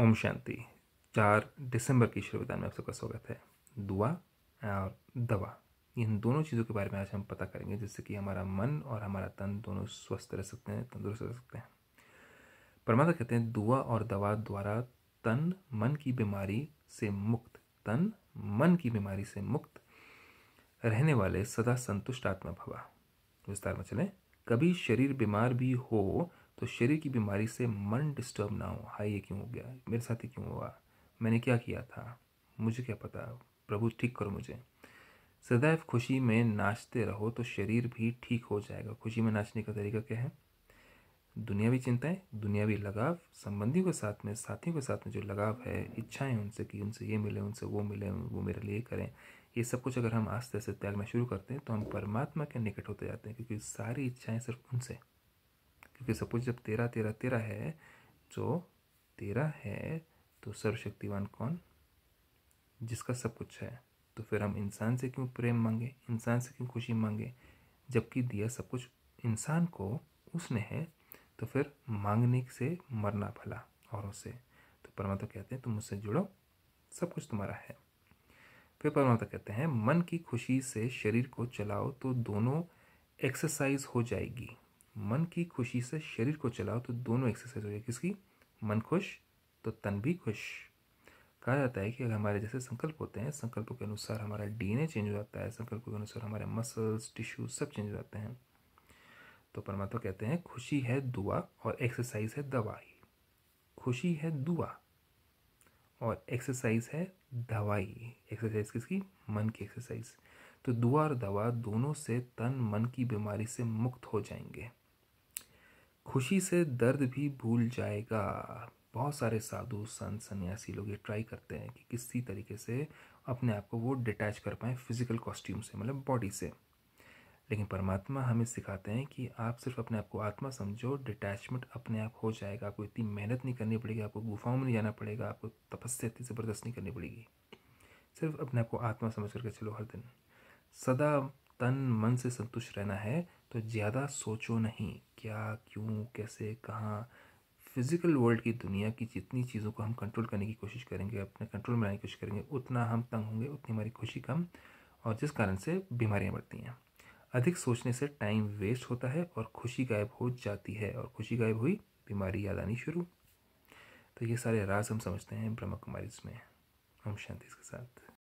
ओम शांति चार दिसंबर की श्रविदान में आप सबका स्वागत है दुआ और दवा इन दोनों चीज़ों के बारे में आज हम पता करेंगे जिससे कि हमारा मन और हमारा तन दोनों स्वस्थ रह सकते हैं तंदुरुस्त रह सकते हैं परमात्मा कहते हैं दुआ और दवा द्वारा तन मन की बीमारी से मुक्त तन मन की बीमारी से मुक्त रहने वाले सदा संतुष्ट आत्मा भवा विस्तार में चलें कभी शरीर बीमार भी हो तो शरीर की बीमारी से मन डिस्टर्ब ना हो हाय ये क्यों हो गया मेरे साथ ही क्यों हुआ मैंने क्या किया था मुझे क्या पता प्रभु ठीक करो मुझे सदैव खुशी में नाचते रहो तो शरीर भी ठीक हो जाएगा खुशी में नाचने का तरीका क्या है दुनियावी चिंताएं दुनियावी लगाव संबंधियों के साथ में साथियों के साथ में जो लगाव है इच्छाएं उनसे कि उनसे ये मिले उनसे वो मिले वो मेरे लिए करें ये सब कुछ अगर हम आस्ते आस्ते त्यागना शुरू करते हैं तो हम परमात्मा के निकट होते जाते हैं क्योंकि सारी इच्छाएं सिर्फ उनसे क्योंकि सपोज जब तेरह तेरह तेरह है तो तेरह है तो सर्वशक्तिवान कौन जिसका सब कुछ है तो फिर हम इंसान से क्यों प्रेम मांगे इंसान से क्यों खुशी मांगे जबकि दिया सब कुछ इंसान को उसने है तो फिर मांगने से मरना भला औरों से तो परमात्मा कहते हैं तुम मुझसे जुड़ो सब कुछ तुम्हारा है फिर परमात्मा कहते हैं मन की खुशी से शरीर को चलाओ तो दोनों एक्सरसाइज हो जाएगी मन की खुशी से शरीर को चलाओ तो दोनों एक्सरसाइज हो जाए किसकी मन खुश तो तन भी खुश कहा जाता है कि अगर हमारे जैसे संकल्प होते हैं संकल्पों के अनुसार हमारा डीएनए चेंज हो जाता है संकल्पों के अनुसार हमारे मसल्स टिश्यू सब चेंज हो जाते हैं तो परमात्मा कहते हैं खुशी है दुआ और एक्सरसाइज है दवाई खुशी है दुआ और एक्सरसाइज है दवाई एक्सरसाइज किसकी मन की एक्सरसाइज तो दुआ और दवा दोनों से तन मन की बीमारी से मुक्त हो जाएंगे खुशी से दर्द भी भूल जाएगा बहुत सारे साधु संत सन्यासी लोग ये ट्राई करते हैं कि किसी तरीके से अपने आप को वो डिटैच कर पाएँ फिजिकल कॉस्ट्यूम से मतलब बॉडी से लेकिन परमात्मा हमें सिखाते हैं कि आप सिर्फ अपने आप को आत्मा समझो डिटैचमेंट अपने आप हो जाएगा आपको इतनी मेहनत नहीं करनी पड़ेगी आपको गुफाओं में नहीं जाना पड़ेगा आपको तपस्या इतनी ज़बरदस्त नहीं करनी पड़ेगी सिर्फ अपने आप को आत्मा समझ करके चलो हर दिन सदा तन मन से संतुष्ट रहना है तो ज़्यादा सोचो नहीं क्या क्यों कैसे कहाँ फिज़िकल वर्ल्ड की दुनिया की जितनी चीज़ों को हम कंट्रोल करने की कोशिश करेंगे अपने कंट्रोल में लाने की कोशिश करेंगे उतना हम तंग होंगे उतनी हमारी खुशी कम और जिस कारण से बीमारियाँ बढ़ती हैं अधिक सोचने से टाइम वेस्ट होता है और खुशी गायब हो जाती है और खुशी गायब हुई बीमारी याद आनी शुरू तो ये सारे राज हम समझते हैं ब्रह्मा कुमारी इसमें हम शांति के साथ